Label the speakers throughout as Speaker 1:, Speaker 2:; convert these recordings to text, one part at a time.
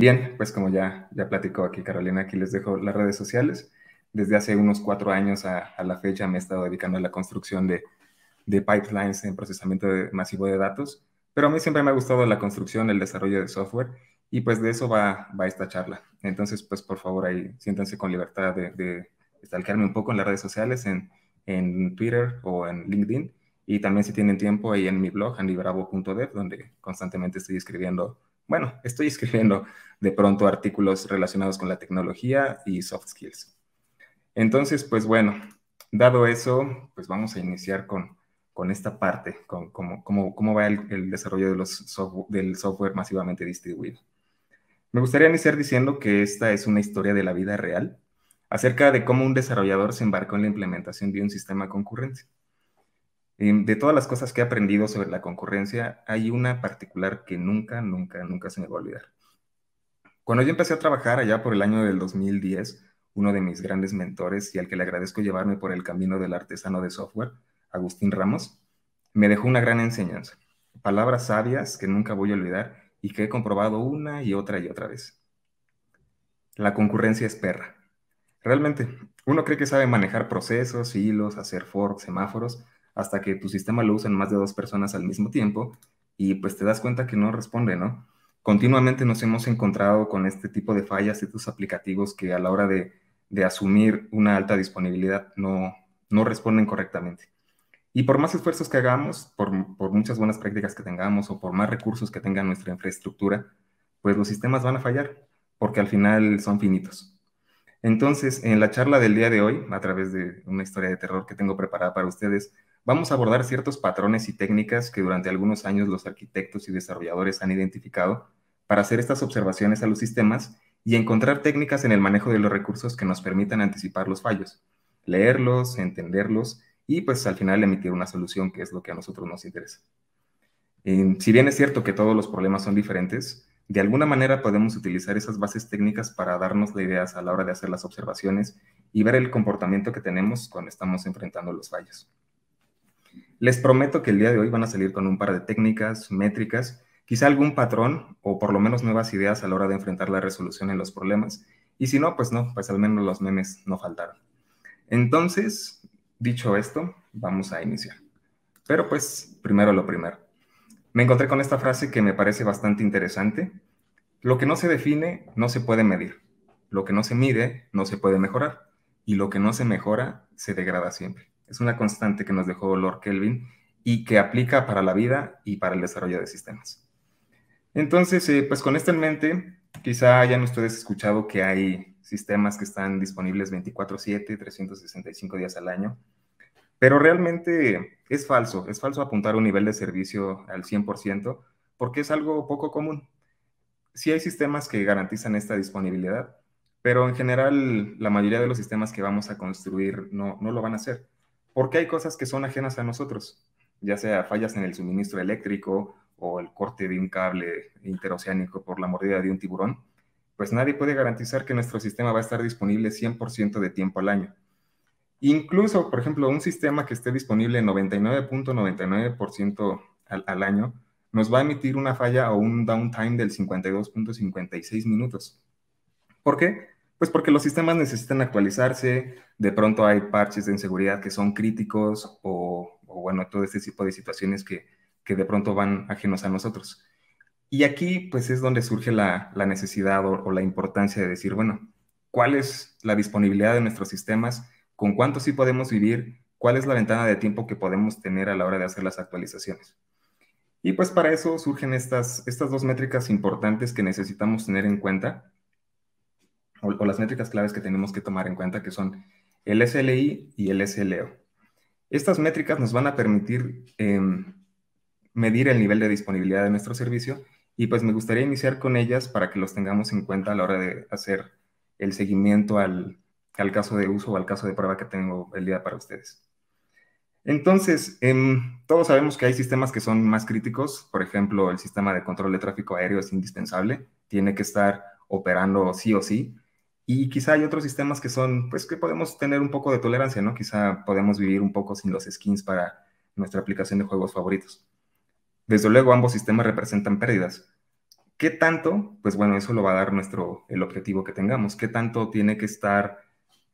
Speaker 1: bien, pues como ya, ya platicó aquí Carolina, aquí les dejo las redes sociales. Desde hace unos cuatro años a, a la fecha me he estado dedicando a la construcción de, de pipelines en procesamiento masivo de datos, pero a mí siempre me ha gustado la construcción, el desarrollo de software y pues de eso va, va esta charla. Entonces, pues por favor ahí siéntanse con libertad de, de un poco en las redes sociales, en, en Twitter o en LinkedIn. Y también si tienen tiempo ahí en mi blog, andybravo.dev donde constantemente estoy escribiendo bueno, estoy escribiendo de pronto artículos relacionados con la tecnología y soft skills. Entonces, pues bueno, dado eso, pues vamos a iniciar con, esta parte, con cómo, va el, desarrollo del software masivamente distribuido. Me gustaría iniciar diciendo que esta es una historia de la vida real acerca de cómo un desarrollador se embarcó en la implementación de un sistema concurrente de todas las cosas que he aprendido sobre la concurrencia, hay una particular que nunca, nunca, nunca se me va a olvidar. Cuando yo empecé a trabajar allá por el año del 2010, uno de mis grandes mentores y al que le agradezco llevarme por el camino del artesano de software, Agustín Ramos, me dejó una gran enseñanza, palabras sabias que nunca voy a olvidar y que he comprobado una y otra y otra vez. La concurrencia es perra. Realmente, uno cree que sabe manejar procesos, hilos, hacer forks, semáforos, hasta que tu sistema lo usan más de dos personas al mismo tiempo y pues te das cuenta que no responde, ¿no? Continuamente nos hemos encontrado con este tipo de fallas, tus aplicativos que a la hora de, asumir una alta disponibilidad no, no responden correctamente. Y por más esfuerzos que hagamos, por, por, muchas buenas prácticas que tengamos o por más recursos que tenga nuestra infraestructura, pues los sistemas van a fallar, porque al final son finitos. Entonces, en la charla del día de hoy, a través de una historia de terror que tengo preparada para ustedes, vamos a abordar ciertos patrones y técnicas que durante algunos años los arquitectos y desarrolladores han identificado para hacer estas observaciones a los sistemas y encontrar técnicas en el manejo de los recursos que nos permitan anticipar los fallos, leerlos, entenderlos y pues al final emitir una solución que es lo que a nosotros nos interesa. Eh, si bien es cierto que todos los problemas son diferentes, de alguna manera podemos utilizar esas bases técnicas para darnos las ideas a la hora de hacer las observaciones y ver el comportamiento que tenemos cuando estamos enfrentando los fallos. Les prometo que el día de hoy van a salir con un par de técnicas, métricas, quizá algún patrón o por lo menos nuevas ideas a la hora de enfrentar la resolución en los problemas. Y si no, pues no, pues al menos los memes no faltaron. Entonces, dicho esto, vamos a iniciar. Pero pues, primero lo primero. Me encontré con esta frase que me parece bastante interesante. Lo que no se define no se puede medir. Lo que no se mide no se puede mejorar. Y lo que no se mejora se degrada siempre. Es una constante que nos dejó Lord Kelvin y que aplica para la vida y para el desarrollo de sistemas. Entonces, eh, pues con esto en mente, quizá hayan ustedes escuchado que hay sistemas que están disponibles 24/7, 365 días al año, pero realmente es falso, es falso apuntar un nivel de servicio al 100% porque es algo poco común. Sí hay sistemas que garantizan esta disponibilidad, pero en general la mayoría de los sistemas que vamos a construir no, no lo van a hacer porque hay cosas que son ajenas a nosotros, ya sea fallas en el suministro eléctrico o el corte de un cable interoceánico por la mordida de un tiburón, pues nadie puede garantizar que nuestro sistema va a estar disponible 100% de tiempo al año. Incluso, por ejemplo, un sistema que esté disponible 99.99% al, al año nos va a emitir una falla o un downtime del 52.56 minutos. ¿Por qué? Pues porque los sistemas necesitan actualizarse, de pronto hay parches de inseguridad que son críticos o, bueno, todo este tipo de situaciones que, de pronto van ajenos a nosotros. Y aquí pues es donde surge la, necesidad o, la importancia de decir, bueno, ¿cuál es la disponibilidad de nuestros sistemas? ¿Con cuánto sí podemos vivir? ¿Cuál es la ventana de tiempo que podemos tener a la hora de hacer las actualizaciones? Y pues para eso surgen estas, estas dos métricas importantes que necesitamos tener en cuenta o, las métricas claves que tenemos que tomar en cuenta, que son el SLI y el SLO. Estas métricas nos van a permitir em, medir el nivel de disponibilidad de nuestro servicio y pues me gustaría iniciar con ellas para que los tengamos en cuenta a la hora de hacer el seguimiento al, al caso de uso o al caso de prueba que tengo el día para ustedes. Entonces, em, todos sabemos que hay sistemas que son más críticos, por ejemplo, el sistema de control de tráfico aéreo es indispensable, tiene que estar operando sí o sí, y quizá hay otros sistemas que son, pues que podemos tener un poco de tolerancia, ¿no? Quizá podemos vivir un poco sin los skins para nuestra aplicación de juegos favoritos. Desde luego, ambos sistemas representan pérdidas. ¿Qué tanto? Pues bueno, eso lo va a dar nuestro, el objetivo que tengamos. ¿Qué tanto tiene que estar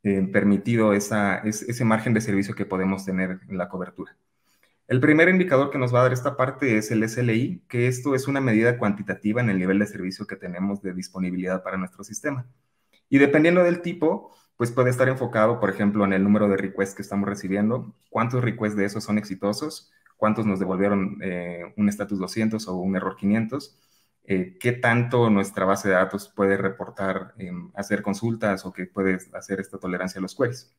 Speaker 1: eh, permitido esa, ese margen de servicio que podemos tener en la cobertura? El primer indicador que nos va a dar esta parte es el SLI, que esto es una medida cuantitativa en el nivel de servicio que tenemos de disponibilidad para nuestro sistema. Y dependiendo del tipo, pues puede estar enfocado, por ejemplo, en el número de requests que estamos recibiendo, cuántos requests de esos son exitosos, cuántos nos devolvieron eh, un estatus 200 o un error 500, eh, qué tanto nuestra base de datos puede reportar, em, hacer consultas o que puede hacer esta tolerancia a los queries.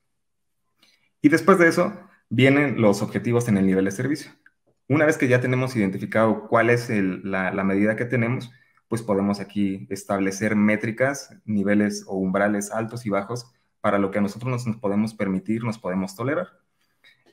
Speaker 1: Y después de eso, vienen los objetivos en el nivel de servicio. Una vez que ya tenemos identificado cuál es la medida que tenemos, pues podemos aquí establecer métricas, niveles o umbrales altos y bajos para lo que a nosotros nos, podemos permitir, nos podemos tolerar.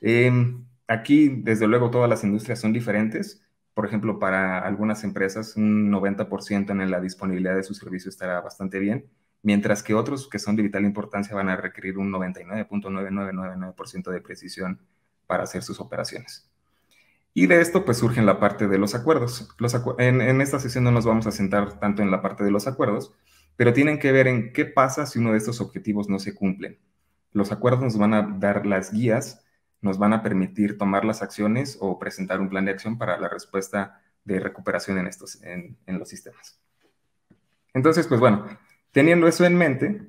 Speaker 1: Em, aquí, desde luego, todas las industrias son diferentes. Por ejemplo, para algunas empresas, un 90% en la disponibilidad de su servicio estará bastante bien, mientras que otros que son de vital importancia van a requerir un 99.9999% de precisión para hacer sus operaciones. Y de esto pues surge la parte de los acuerdos. en, esta sesión no nos vamos a sentar tanto en la parte de los acuerdos, pero tienen que ver en qué pasa si uno de estos objetivos no se cumplen. Los acuerdos nos van a dar las guías, nos van a permitir tomar las acciones o presentar un plan de acción para la respuesta de recuperación en, estos, los sistemas. Entonces, pues bueno, teniendo eso en mente,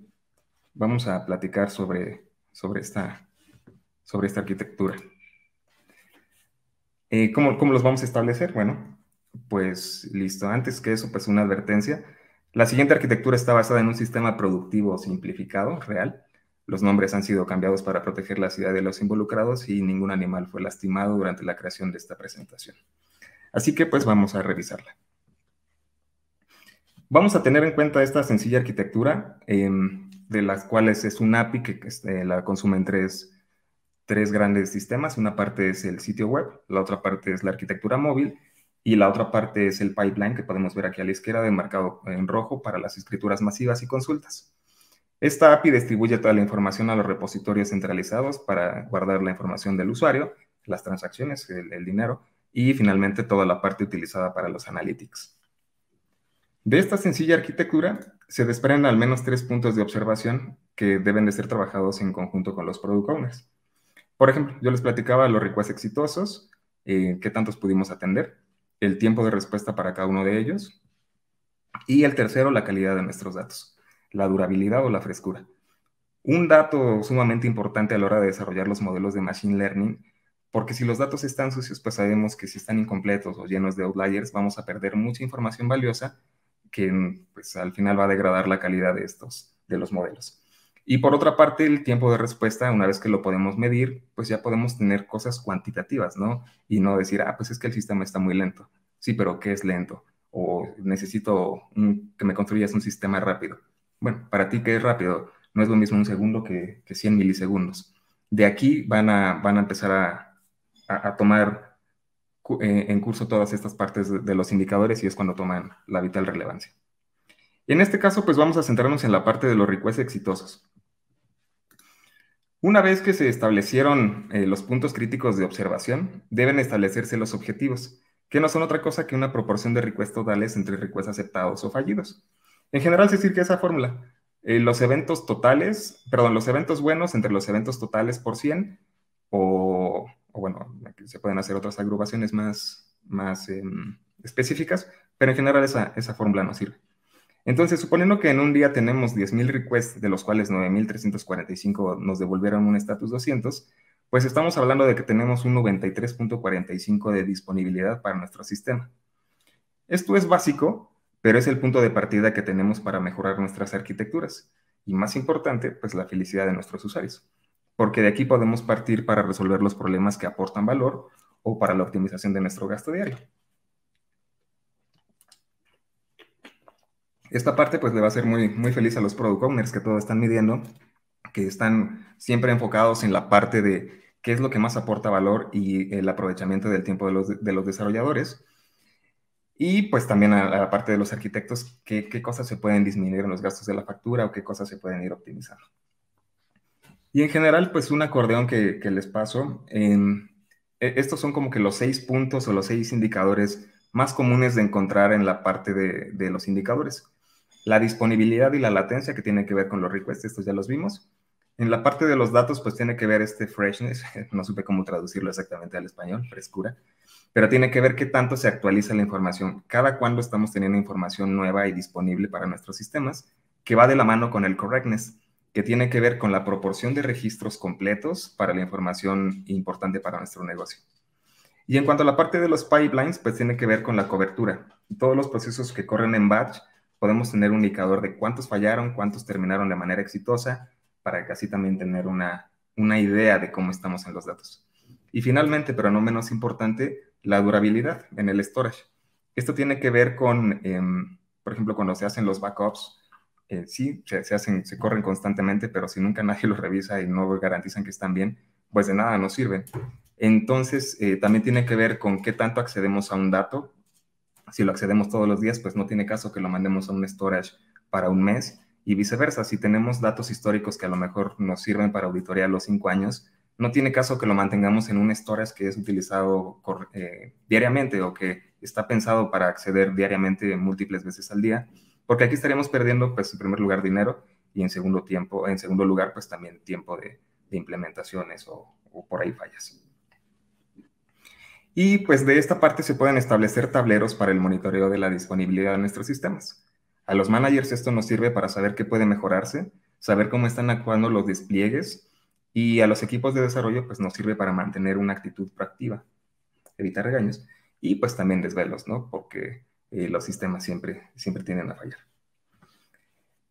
Speaker 1: vamos a platicar sobre, sobre, esta, sobre esta arquitectura. Eh, ¿cómo, los vamos a establecer? Bueno, pues listo. Antes que eso, pues una advertencia. La siguiente arquitectura está basada en un sistema productivo simplificado, real. Los nombres han sido cambiados para proteger la ciudad de los involucrados y ningún animal fue lastimado durante la creación de esta presentación. Así que pues vamos a revisarla. Vamos a tener en cuenta esta sencilla arquitectura, em, de las cuales es un API que este, la consumen tres tres grandes sistemas. Una parte es el sitio web, la otra parte es la arquitectura móvil y la otra parte es el pipeline que podemos ver aquí a la izquierda, demarcado en rojo para las escrituras masivas y consultas. Esta API distribuye toda la información a los repositorios centralizados para guardar la información del usuario, las transacciones, el, dinero y finalmente toda la parte utilizada para los analytics. De esta sencilla arquitectura se desprenden al menos tres puntos de observación que deben de ser trabajados en conjunto con los product owners. Por ejemplo, yo les platicaba los requests exitosos, eh, qué tantos pudimos atender, el tiempo de respuesta para cada uno de ellos, y el tercero, la calidad de nuestros datos, la durabilidad o la frescura. Un dato sumamente importante a la hora de desarrollar los modelos de Machine Learning, porque si los datos están sucios, pues sabemos que si están incompletos o llenos de outliers, vamos a perder mucha información valiosa que pues, al final va a degradar la calidad de estos, de los modelos. Y por otra parte, el tiempo de respuesta, una vez que lo podemos medir, pues ya podemos tener cosas cuantitativas, ¿no? Y no decir, ah, pues es que el sistema está muy lento. Sí, pero ¿qué es lento? O necesito que me construyas un sistema rápido. Bueno, para ti, ¿qué es rápido? No es lo mismo un segundo que, 100 milisegundos. De aquí van a, van a empezar a, tomar eh, en curso todas estas partes de, los indicadores y es cuando toman la vital relevancia. en este caso, pues vamos a centrarnos en la parte de los requests exitosos. Una vez que se establecieron eh, los puntos críticos de observación, deben establecerse los objetivos, que no son otra cosa que una proporción de requests totales entre requests aceptados o fallidos. En general se sirve esa fórmula. Eh, los eventos totales, perdón, los eventos buenos entre los eventos totales por 100, o, bueno, se pueden hacer otras agrupaciones más, más em, específicas, pero en general esa, esa fórmula no sirve. Entonces, suponiendo que en un día tenemos 10.000 requests, de los cuales 9.345 nos devolvieron un estatus 200, pues estamos hablando de que tenemos un 93.45 de disponibilidad para nuestro sistema. Esto es básico, pero es el punto de partida que tenemos para mejorar nuestras arquitecturas y más importante, pues la felicidad de nuestros usuarios, porque de aquí podemos partir para resolver los problemas que aportan valor o para la optimización de nuestro gasto diario. Esta parte pues le va a ser muy, muy feliz a los product owners que todos están midiendo, que están siempre enfocados en la parte de qué es lo que más aporta valor y el aprovechamiento del tiempo de los, desarrolladores. Y pues también a, la parte de los arquitectos, qué, cosas se pueden disminuir en los gastos de la factura o qué cosas se pueden ir optimizando. Y en general, pues un acordeón que, les paso. Em, e, estos son como que los seis puntos o los seis indicadores más comunes de encontrar en la parte de, de los indicadores. La disponibilidad y la latencia que tiene que ver con los requests, estos ya los vimos. En la parte de los datos, pues tiene que ver este freshness, no supe cómo traducirlo exactamente al español, frescura, pero tiene que ver qué tanto se actualiza la información, cada cuándo estamos teniendo información nueva y disponible para nuestros sistemas, que va de la mano con el correctness, que tiene que ver con la proporción de registros completos para la información importante para nuestro negocio. Y en cuanto a la parte de los pipelines, pues tiene que ver con la cobertura. Todos los procesos que corren en batch podemos tener un indicador de cuántos fallaron, cuántos terminaron de manera exitosa, para que así también tener una, una idea de cómo estamos en los datos. Y finalmente, pero no menos importante, la durabilidad en el storage. Esto tiene que ver con, em, por ejemplo, cuando se hacen los backups, eh, sí, se, hacen, se corren constantemente, pero si nunca nadie los revisa y no garantizan que están bien, pues de nada nos sirven. Entonces, eh, también tiene que ver con qué tanto accedemos a un dato si lo accedemos todos los días, pues no tiene caso que lo mandemos a un storage para un mes y viceversa. Si tenemos datos históricos que a lo mejor nos sirven para auditoría a los cinco años, no tiene caso que lo mantengamos en un storage que es utilizado eh, diariamente o que está pensado para acceder diariamente múltiples veces al día, porque aquí estaríamos perdiendo, pues, en primer lugar, dinero y en segundo, tiempo, en segundo lugar, pues también tiempo de, implementaciones o por ahí fallas. Y pues de esta parte se pueden establecer tableros para el monitoreo de la disponibilidad de nuestros sistemas. A los managers esto nos sirve para saber qué puede mejorarse, saber cómo están actuando los despliegues y a los equipos de desarrollo pues nos sirve para mantener una actitud proactiva, evitar regaños y pues también desvelos, ¿no? Porque eh, los sistemas siempre, siempre tienden a fallar.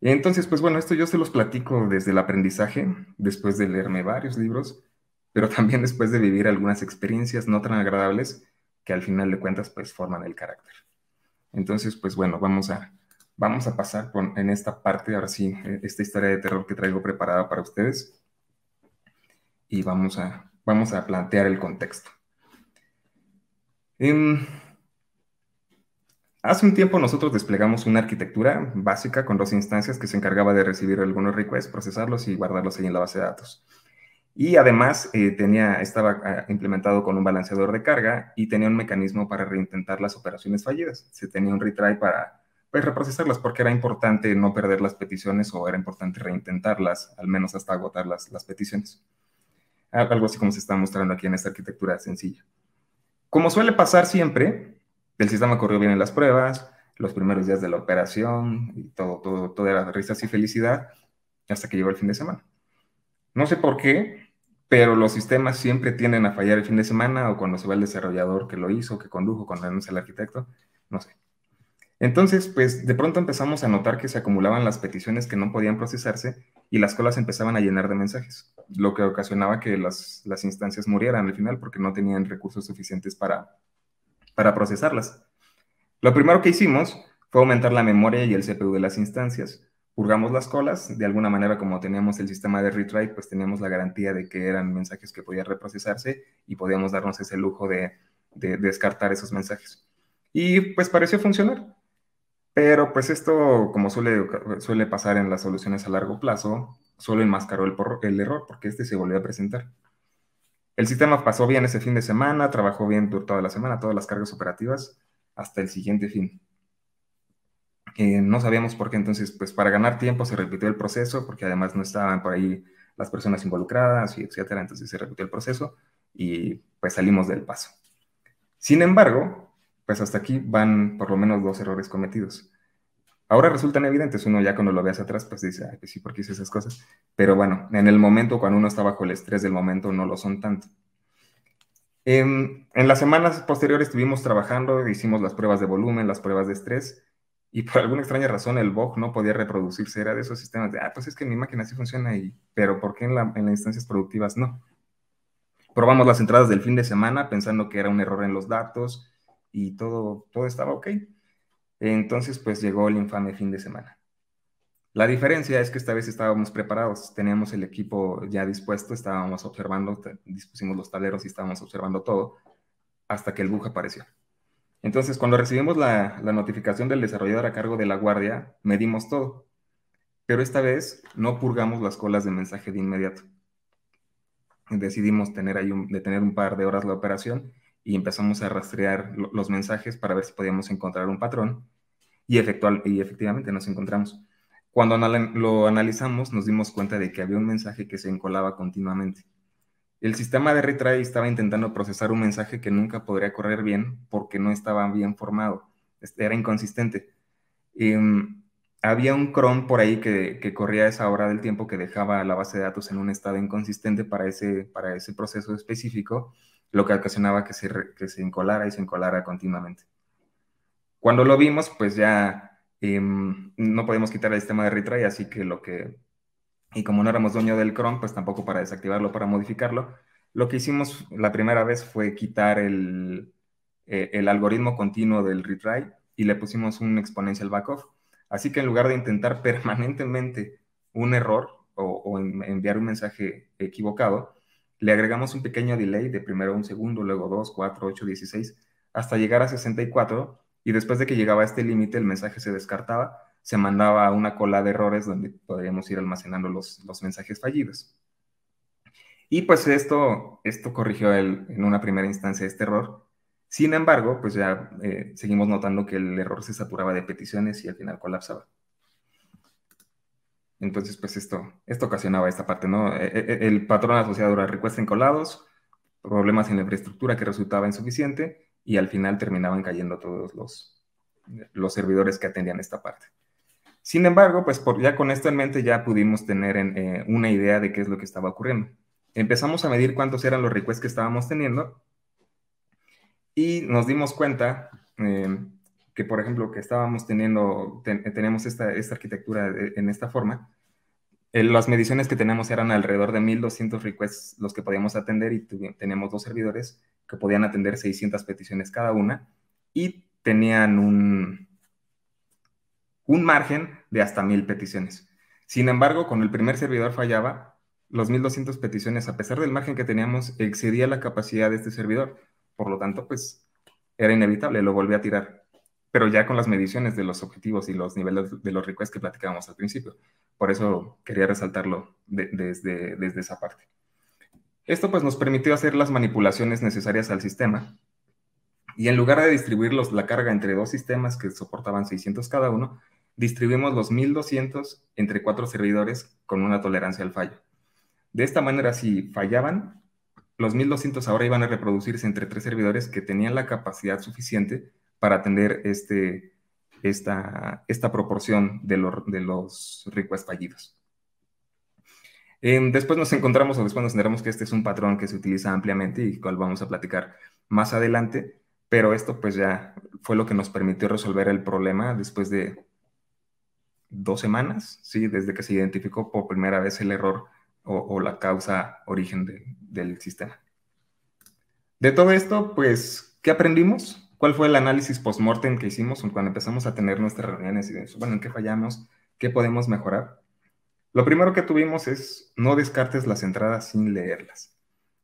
Speaker 1: Entonces, pues bueno, esto yo se los platico desde el aprendizaje, después de leerme varios libros, pero también después de vivir algunas experiencias no tan agradables que al final de cuentas pues forman el carácter. Entonces, pues bueno, vamos a, vamos a pasar en esta parte, ahora sí, eh, esta historia de terror que traigo preparada para ustedes y vamos a, vamos a plantear el contexto. Em, hace un tiempo nosotros desplegamos una arquitectura básica con dos instancias que se encargaba de recibir algunos requests, procesarlos y guardarlos ahí en la base de datos. Y además eh, tenía, estaba ah, implementado con un balanceador de carga y tenía un mecanismo para reintentar las operaciones fallidas. Se tenía un retry para pues, reprocesarlas porque era importante no perder las peticiones o era importante reintentarlas, al menos hasta agotar las, las peticiones. Ah, algo así como se está mostrando aquí en esta arquitectura sencilla. Como suele pasar siempre, el sistema corrió bien en las pruebas, los primeros días de la operación y todo, todo, todo era risas y felicidad hasta que llegó el fin de semana. No sé por qué, pero los sistemas siempre tienden a fallar el fin de semana o cuando se va el desarrollador que lo hizo, que condujo, cuando es el arquitecto, no sé. Entonces, pues de pronto empezamos a notar que se acumulaban las peticiones que no podían procesarse y las colas empezaban a llenar de mensajes, lo que ocasionaba que las, instancias murieran al final porque no tenían recursos suficientes para procesarlas. Lo primero que hicimos fue aumentar la memoria y el CPU de las instancias, purgamos las colas. De alguna manera, como teníamos el sistema de retry, pues teníamos la garantía de que eran mensajes que podían reprocesarse y podíamos darnos ese lujo de, descartar esos mensajes. Y pues pareció funcionar. Pero pues esto, como suele, suele pasar en las soluciones a largo plazo, solo enmascaró el, el error porque este se volvió a presentar. El sistema pasó bien ese fin de semana, trabajó bien toda la semana, todas las cargas operativas, hasta el siguiente fin no sabíamos por qué, entonces, pues para ganar tiempo se repitió el proceso, porque además no estaban por ahí las personas involucradas y etcétera, entonces se repitió el proceso y pues salimos del paso. Sin embargo, pues hasta aquí van por lo menos dos errores cometidos. Ahora resultan evidentes, uno ya cuando lo veas atrás, pues dice, ay, que pues sí, porque hice esas cosas. Pero bueno, en el momento, cuando uno está bajo el estrés del momento, no lo son tanto. En, em, en las semanas posteriores estuvimos trabajando, hicimos las pruebas de volumen, las pruebas de estrés, y por alguna extraña razón el bug no podía reproducirse. Era de esos sistemas de, ah, pues es que mi máquina sí funciona, pero ¿por qué en, las instancias productivas no? Probamos las entradas del fin de semana pensando que era un error en los datos y todo, todo estaba ok. Entonces, pues llegó el infame fin de semana. La diferencia es que esta vez estábamos preparados, teníamos el equipo ya dispuesto, estábamos observando, dispusimos los tableros y estábamos observando todo, hasta que el bug apareció. Entonces, cuando recibimos la, notificación del desarrollador a cargo de la guardia, medimos todo. Pero esta vez no purgamos las colas de mensaje de inmediato. Decidimos tener ahí un, detener un par de horas la operación y empezamos a rastrear los mensajes para ver si podíamos encontrar un patrón. Y, y efectivamente nos encontramos. Cuando lo analizamos, nos dimos cuenta de que había un mensaje que se encolaba continuamente. El sistema de retry estaba intentando procesar un mensaje que nunca podría correr bien porque no estaba bien formado, este, era inconsistente. Em, había un cron por ahí que, que, corría esa hora del tiempo que dejaba la base de datos en un estado inconsistente para ese, para ese proceso específico, lo que ocasionaba que se, que se encolara y se encolara continuamente. Cuando lo vimos, pues ya em, no podemos quitar el sistema de retry, así que lo que y como no éramos dueño del Chrome, pues tampoco para desactivarlo, para modificarlo, lo que hicimos la primera vez fue quitar el, eh, algoritmo continuo del retry y le pusimos un exponencial backoff. Así que en lugar de intentar permanentemente un error o, enviar un mensaje equivocado, le agregamos un pequeño delay de primero un segundo, luego dos, cuatro, ocho, dieciséis, hasta llegar a 64 y después de que llegaba a este límite el mensaje se descartaba se mandaba una cola de errores donde podríamos ir almacenando los, mensajes fallidos. Y pues esto, esto corrigió en una primera instancia este error. Sin embargo, pues ya eh, seguimos notando que el error se saturaba de peticiones y al final colapsaba. Entonces, pues esto, esto ocasionaba esta parte, ¿no? E, e, e, el, patrón asociado era en colados, problemas en la infraestructura que resultaba insuficiente y al final terminaban cayendo todos los, los servidores que atendían esta parte. Sin embargo, pues ya con esto en mente ya pudimos tener eh, una idea de qué es lo que estaba ocurriendo. Empezamos a medir cuántos eran los requests que estábamos teniendo y nos dimos cuenta em, que, por ejemplo, que estábamos teniendo, tenemos esta, arquitectura en esta forma, las mediciones que tenemos eran alrededor de 1.200 requests los que podíamos atender y teníamos dos servidores que podían atender 600 peticiones cada una y tenían un, un margen hasta mil peticiones. Sin embargo, cuando el primer servidor fallaba, los 1200 peticiones, a pesar del margen que teníamos, excedía la capacidad de este servidor. Por lo tanto, pues era inevitable, lo volví a tirar. Pero ya con las mediciones de los objetivos y los niveles de los requests que platicábamos al principio. Por eso quería resaltarlo desde, desde esa parte. Esto pues nos permitió hacer las manipulaciones necesarias al sistema y en lugar de distribuir la carga entre dos sistemas que soportaban 600 cada uno, distribuimos los 1200 entre cuatro servidores con una tolerancia al fallo. De esta manera, si fallaban, los 1200 ahora iban a reproducirse entre tres servidores que tenían la capacidad suficiente para atender este, esta, esta proporción de, de los requests fallidos. Em, después nos encontramos o después nos enteramos que este es un patrón que se utiliza ampliamente y cual vamos a platicar más adelante, pero esto pues ya fue lo que nos permitió resolver el problema después de dos semanas, ¿sí? desde que se identificó por primera vez el error o, la causa origen del sistema. De todo esto, pues, ¿qué aprendimos? ¿Cuál fue el análisis post-mortem que hicimos cuando empezamos a tener nuestras reuniones? Y bueno, ¿en qué fallamos? ¿Qué podemos mejorar? Lo primero que tuvimos es no descartes las entradas sin leerlas.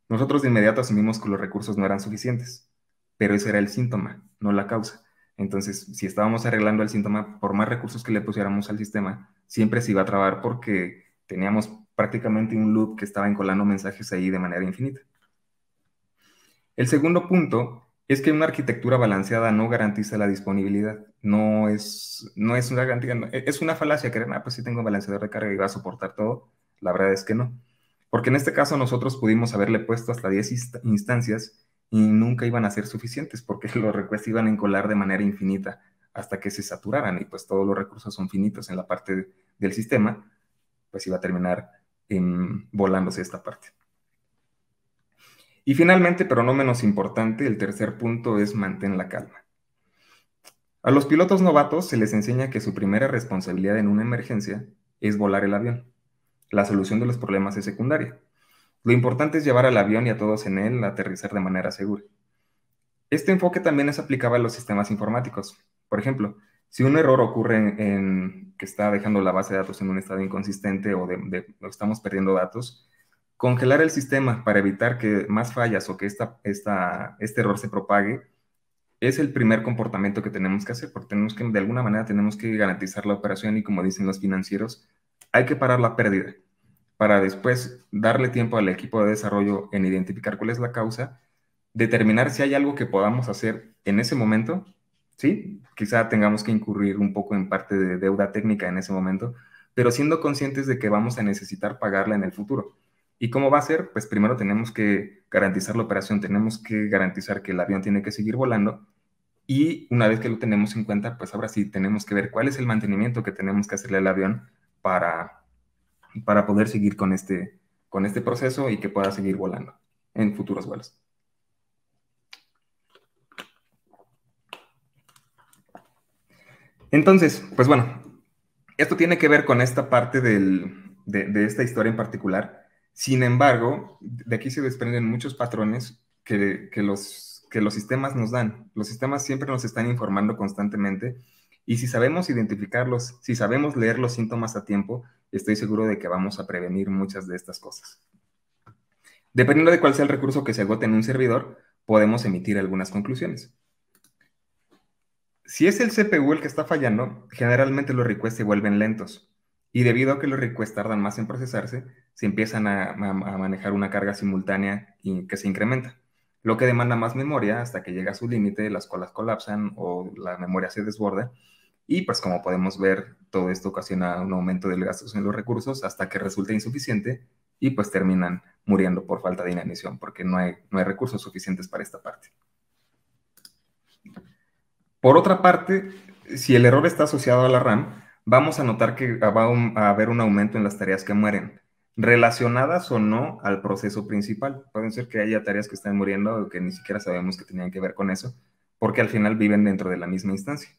Speaker 1: Nosotros de inmediato asumimos que los recursos no eran suficientes, pero ese era el síntoma, no la causa. Entonces, si estábamos arreglando el síntoma, por más recursos que le pusiéramos al sistema, siempre se iba a trabar porque teníamos prácticamente un loop que estaba encolando mensajes ahí de manera infinita. El segundo punto es que una arquitectura balanceada no garantiza la disponibilidad. No es, no es una garantía, e-, es una falacia creer, ah, pues sí tengo balanceador de carga y va a soportar todo. La verdad es que no. Porque en este caso nosotros pudimos haberle puesto hasta 10 instancias y nunca iban a ser suficientes porque los recursos iban a encolar de manera infinita hasta que se saturaran y pues todos los recursos son finitos en la parte del sistema, pues iba a terminar em, volándose esta parte. Y finalmente, pero no menos importante, el tercer punto es mantén la calma. A los pilotos novatos se les enseña que su primera responsabilidad en una emergencia es volar el avión. La solución de los problemas es secundaria. Lo importante es llevar al avión y a todos en él a aterrizar de manera segura. Este enfoque también es aplicable a los sistemas informáticos. Por ejemplo, si un error ocurre en, que está dejando la base de datos en un estado inconsistente o de, estamos perdiendo datos, congelar el sistema para evitar que más fallas o que esta, este error se propague es el primer comportamiento que tenemos que hacer, porque tenemos que, de alguna manera tenemos que garantizar la operación y como dicen los financieros, hay que parar la pérdida para después darle tiempo al equipo de desarrollo en identificar cuál es la causa, determinar si hay algo que podamos hacer en ese momento, ¿sí? Quizá tengamos que incurrir un poco en parte de deuda técnica en ese momento, pero siendo conscientes de que vamos a necesitar pagarla en el futuro. ¿Y cómo va a ser? Pues primero tenemos que garantizar la operación, tenemos que garantizar que el avión tiene que seguir volando y una vez que lo tenemos en cuenta, pues ahora sí tenemos que ver cuál es el mantenimiento que tenemos que hacerle al avión para para poder seguir con este, con este proceso y que pueda seguir volando en futuros vuelos. Entonces, pues bueno, esto tiene que ver con esta parte de, esta historia en particular. Sin embargo, de aquí se desprenden muchos patrones que, los, que los sistemas nos dan. Los sistemas siempre nos están informando constantemente y si sabemos identificarlos, si sabemos leer los síntomas a tiempo, estoy seguro de que vamos a prevenir muchas de estas cosas. Dependiendo de cuál sea el recurso que se agote en un servidor, podemos emitir algunas conclusiones. Si es el CPU el que está fallando, generalmente los requests se vuelven lentos. Y debido a que los requests tardan más en procesarse, se empiezan a, manejar una carga simultánea que se incrementa lo que demanda más memoria hasta que llega a su límite, las colas colapsan o la memoria se desborda. Y pues como podemos ver, todo esto ocasiona un aumento del gasto en los recursos hasta que resulta insuficiente y pues terminan muriendo por falta de inanición, porque no hay, no hay recursos suficientes para esta parte. Por otra parte, si el error está asociado a la RAM, vamos a notar que va a haber un aumento en las tareas que mueren relacionadas o no al proceso principal. Pueden ser que haya tareas que están muriendo o que ni siquiera sabemos que tenían que ver con eso, porque al final viven dentro de la misma instancia.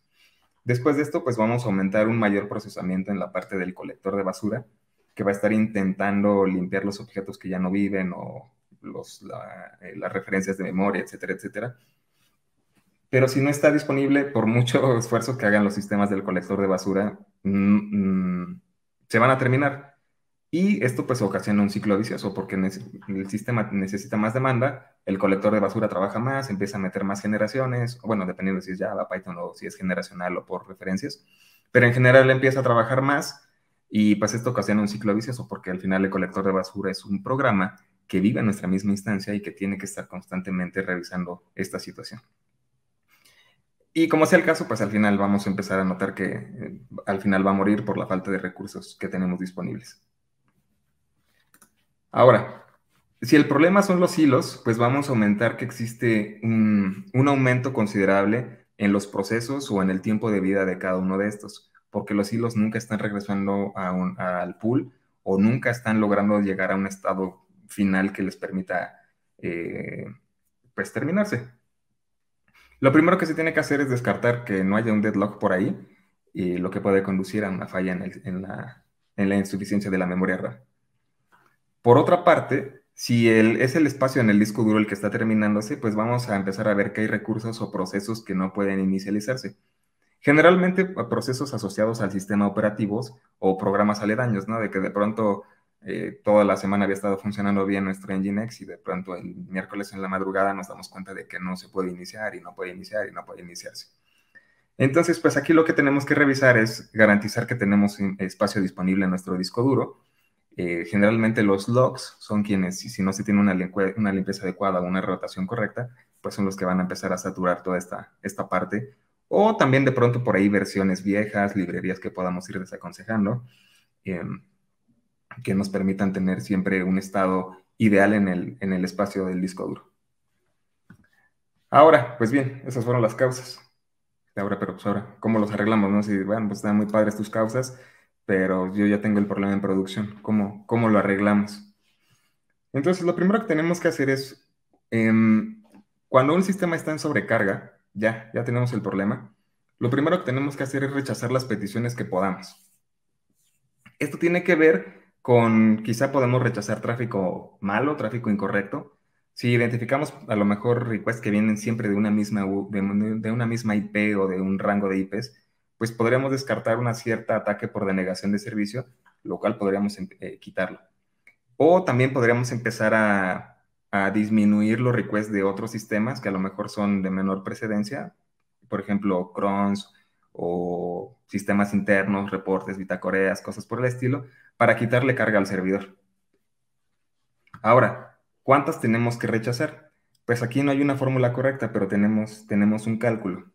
Speaker 1: Después de esto, pues vamos a aumentar un mayor procesamiento en la parte del colector de basura, que va a estar intentando limpiar los objetos que ya no viven o los, eh, las referencias de memoria, etcétera, etcétera. Pero si no está disponible, por mucho esfuerzo que hagan los sistemas del colector de basura, mm, mm, se van a terminar y esto pues ocasiona un ciclo vicioso porque el sistema necesita más demanda, el colector de basura trabaja más, empieza a meter más generaciones, bueno, dependiendo si es Java, Python o si es generacional o por referencias, pero en general empieza a trabajar más y pues esto ocasiona un ciclo vicioso porque al final el colector de basura es un programa que vive en nuestra misma instancia y que tiene que estar constantemente revisando esta situación. Y como sea el caso, pues al final vamos a empezar a notar que eh, al final va a morir por la falta de recursos que tenemos disponibles. Ahora, si el problema son los hilos, pues vamos a aumentar que existe un, aumento considerable en los procesos o en el tiempo de vida de cada uno de estos, porque los hilos nunca están regresando al pool o nunca están logrando llegar a un estado final que les permita eh, pues terminarse. Lo primero que se tiene que hacer es descartar que no haya un deadlock por ahí, y lo que puede conducir a una falla en, la, en la insuficiencia de la memoria RAM. Por otra parte, si es el espacio en el disco duro el que está terminándose, pues vamos a empezar a ver que hay recursos o procesos que no pueden inicializarse. Generalmente eh, procesos asociados al sistema operativos o programas aledaños, ¿no? De que de pronto eh, toda la semana había estado funcionando bien nuestro Nginx y de pronto el miércoles en la madrugada nos damos cuenta de que no se puede iniciar y no puede iniciar y no puede iniciarse. Entonces, pues aquí lo que tenemos que revisar es garantizar que tenemos espacio disponible en nuestro disco duro eh, generalmente los logs son quienes, si no se tiene una, limpieza adecuada o una rotación correcta, pues son los que van a empezar a saturar toda esta, esta parte. O también de pronto por ahí versiones viejas, librerías que podamos ir desaconsejando, em, que nos permitan tener siempre un estado ideal en el, en el espacio del disco duro. Ahora, pues bien, esas fueron las causas. Ahora, pero pues ahora, ¿cómo los arreglamos? No? bueno, pues están muy padres tus causas, pero yo ya tengo el problema en producción, ¿cómo, lo arreglamos? Entonces, lo primero que tenemos que hacer es, em, cuando un sistema está en sobrecarga, ya, ya tenemos el problema, lo primero que tenemos que hacer es rechazar las peticiones que podamos. Esto tiene que ver con, quizá podemos rechazar tráfico malo, tráfico incorrecto. Si identificamos a lo mejor requests que vienen siempre de una misma, de una misma IP o de un rango de IPs, pues podríamos descartar una cierta ataque por denegación de servicio, lo cual podríamos em, eh, quitarlo. O también podríamos empezar a, disminuir los requests de otros sistemas que a lo mejor son de menor precedencia, por ejemplo, crons o sistemas internos, reportes, bitacoreas, cosas por el estilo, para quitarle carga al servidor. Ahora, ¿cuántas tenemos que rechazar? Pues aquí no hay una fórmula correcta, pero tenemos, tenemos un cálculo.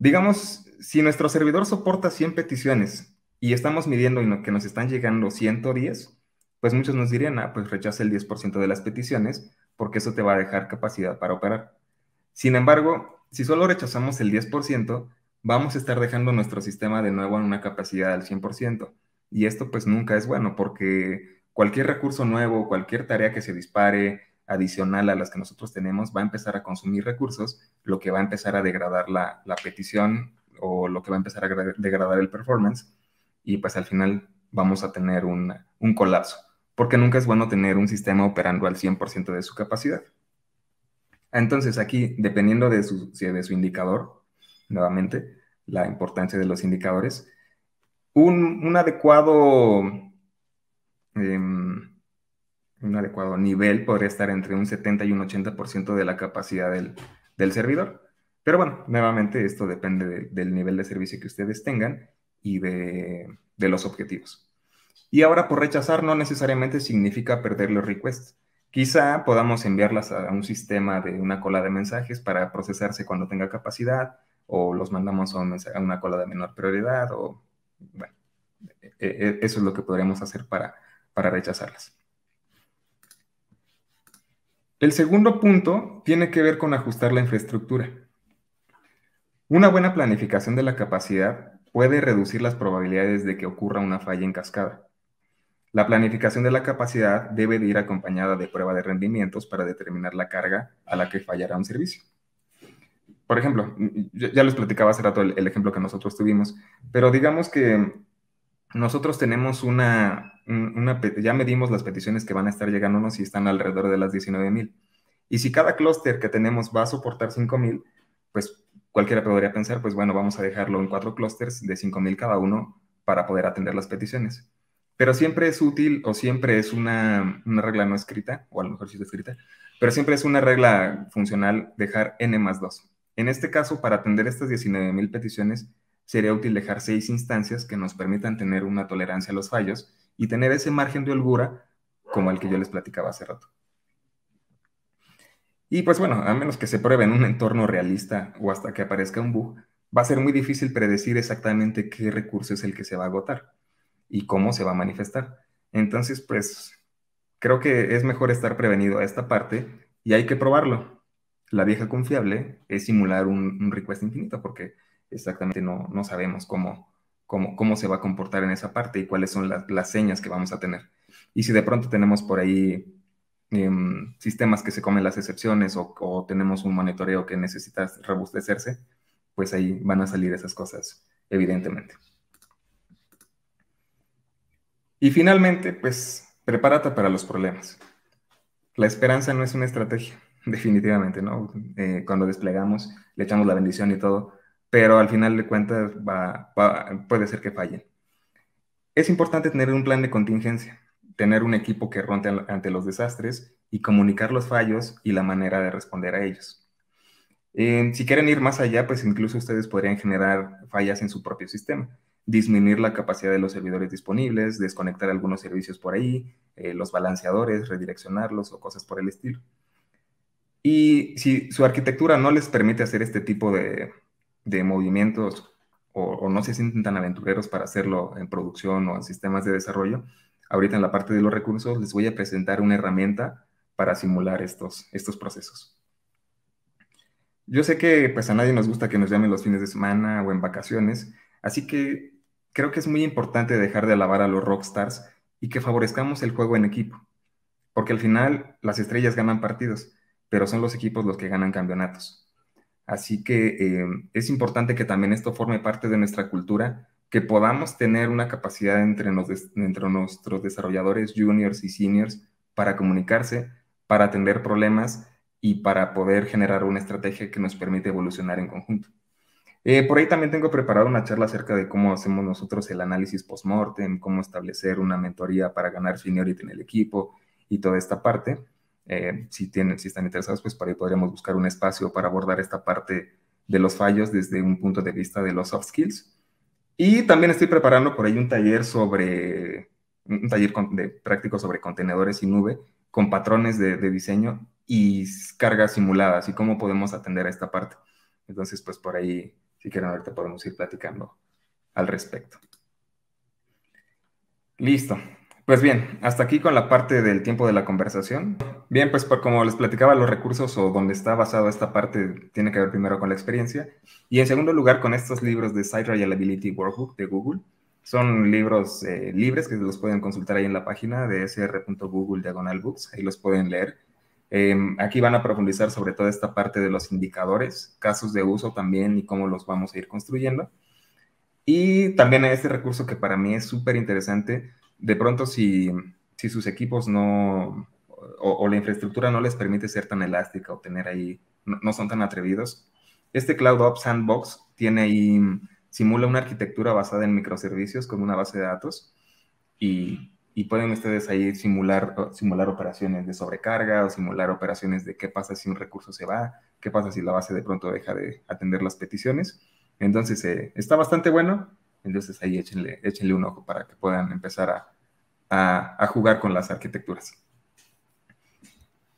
Speaker 1: Digamos, si nuestro servidor soporta 100 peticiones y estamos midiendo que nos están llegando 110, pues muchos nos dirían, ah, pues rechaza el 10% de las peticiones porque eso te va a dejar capacidad para operar. Sin embargo, si solo rechazamos el 10%, vamos a estar dejando nuestro sistema de nuevo en una capacidad del 100%. Y esto pues nunca es bueno porque cualquier recurso nuevo, cualquier tarea que se dispare, adicional a las que nosotros tenemos, va a empezar a consumir recursos, lo que va a empezar a degradar la, petición o lo que va a empezar a degradar el performance y pues al final vamos a tener un, colapso, porque nunca es bueno tener un sistema operando al 100% de su capacidad. Entonces aquí, dependiendo de su, de su indicador, nuevamente, la importancia de los indicadores, un, adecuado... Em, un adecuado nivel podría estar entre un 70 y un 80% de la capacidad del, servidor. Pero bueno, nuevamente esto depende del nivel de servicio que ustedes tengan y de, los objetivos. Y ahora por rechazar no necesariamente significa perder los requests. Quizá podamos enviarlas a un sistema de una cola de mensajes para procesarse cuando tenga capacidad o los mandamos a, una cola de menor prioridad o bueno, e, e, eso es lo que podríamos hacer para, para rechazarlas. El segundo punto tiene que ver con ajustar la infraestructura. Una buena planificación de la capacidad puede reducir las probabilidades de que ocurra una falla en cascada. La planificación de la capacidad debe de ir acompañada de prueba de rendimientos para determinar la carga a la que fallará un servicio. Por ejemplo, ya les platicaba hace rato el ejemplo que nosotros tuvimos, pero digamos que nosotros tenemos una, ya medimos las peticiones que van a estar llegándonos y están alrededor de las 19.000. Y si cada clúster que tenemos va a soportar 5.000, pues cualquiera podría pensar, pues bueno, vamos a dejarlo en cuatro clústeres de 5.000 cada uno para poder atender las peticiones. Pero siempre es útil o siempre es una, una regla no escrita, o a lo mejor sí es escrita, pero siempre es una regla funcional dejar n más 2. En este caso, para atender estas 19.000 peticiones, sería útil dejar seis instancias que nos permitan tener una tolerancia a los fallos y tener ese margen de holgura como el que yo les platicaba hace rato. Y pues bueno, a menos que se pruebe en un entorno realista o hasta que aparezca un bug, va a ser muy difícil predecir exactamente qué recurso es el que se va a agotar y cómo se va a manifestar. Entonces, pues creo que es mejor estar prevenido a esta parte y hay que probarlo. La vieja confiable es simular un, un request infinito porque exactamente no, no sabemos cómo, cómo, cómo, se va a comportar en esa parte y cuáles son las, las señas que vamos a tener. Y si de pronto tenemos por ahí em, sistemas que se comen las excepciones o, tenemos un monitoreo que necesita robustecerse, pues ahí van a salir esas cosas, evidentemente. Y finalmente, pues prepárate para los problemas. La esperanza no es una estrategia, definitivamente, ¿no? Eh, cuando desplegamos, le echamos la bendición y todo, pero al final de cuentas va, puede ser que fallen. Es importante tener un plan de contingencia, tener un equipo que ronde ante los desastres y comunicar los fallos y la manera de responder a ellos. si quieren ir más allá, pues incluso ustedes podrían generar fallas en su propio sistema, disminuir la capacidad de los servidores disponibles, desconectar algunos servicios por ahí, eh, los balanceadores, redireccionarlos o cosas por el estilo. Y si su arquitectura no les permite hacer este tipo de, de movimientos o, no se sienten tan aventureros para hacerlo en producción o en sistemas de desarrollo, ahorita en la parte de los recursos les voy a presentar una herramienta para simular estos, estos procesos. Yo sé que pues a nadie nos gusta que nos llamen los fines de semana o en vacaciones, así que creo que es muy importante dejar de alabar a los rockstars y que favorezcamos el juego en equipo, porque al final las estrellas ganan partidos, pero son los equipos los que ganan campeonatos. Así que eh, es importante que también esto forme parte de nuestra cultura, que podamos tener una capacidad entre, nuestros desarrolladores juniors y seniors para comunicarse, para atender problemas y para poder generar una estrategia que nos permite evolucionar en conjunto. Eh, por ahí también tengo preparado una charla acerca de cómo hacemos nosotros el análisis post-mortem, cómo establecer una mentoría para ganar seniority en el equipo y toda esta parte. Eh, si, tienen, si están interesados, pues por ahí podríamos buscar un espacio para abordar esta parte de los fallos desde un punto de vista de los soft skills. Y también estoy preparando por ahí un taller sobre, un taller de práctico sobre contenedores y nube con patrones de, de diseño y cargas simuladas y cómo podemos atender a esta parte. Entonces, pues por ahí, si quieren, ahorita podemos ir platicando al respecto. Listo. Pues bien, hasta aquí con la parte del tiempo de la conversación. Bien, pues como les platicaba, los recursos o donde está basado esta parte tiene que ver primero con la experiencia y en segundo lugar con estos libros de Site Reliability Workbook de Google. Son libros eh, libres que los pueden consultar ahí en la página de sr.google diagonal books, ahí los pueden leer. Em, aquí van a profundizar sobre toda esta parte de los indicadores, casos de uso también y cómo los vamos a ir construyendo. Y también este recurso que para mí es súper interesante de pronto si, sus equipos no, o, la infraestructura no les permite ser tan elástica o tener ahí, no, son tan atrevidos, este Cloud Sandbox tiene ahí, simula una arquitectura basada en microservicios con una base de datos y, pueden ustedes ahí simular, simular operaciones de sobrecarga o simular operaciones de qué pasa si un recurso se va, qué pasa si la base de pronto deja de atender las peticiones. Entonces, eh, está bastante bueno. Entonces ahí échenle, échenle un ojo para que puedan empezar a, a, jugar con las arquitecturas.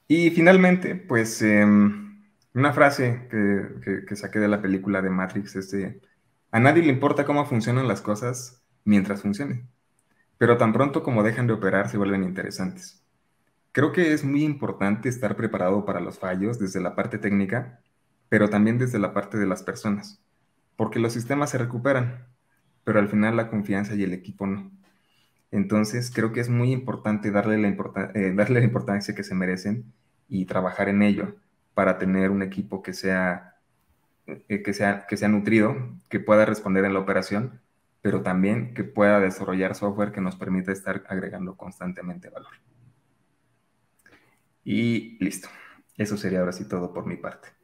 Speaker 1: Y finalmente, pues em, una frase que, saqué de la película de Matrix a nadie le importa cómo funcionan las cosas mientras funcionen, pero tan pronto como dejan de operar se vuelven interesantes. Creo que es muy importante estar preparado para los fallos desde la parte técnica, pero también desde la parte de las personas, porque los sistemas se recuperan, pero al final la confianza y el equipo no. Entonces, creo que es muy importante eh, darle la, importancia que se merecen y trabajar en ello para tener un equipo que sea, eh, que sea, que sea nutrido, que pueda responder en la operación, pero también que pueda desarrollar software que nos permita estar agregando constantemente valor. Y listo. Eso sería ahora sí todo por mi parte.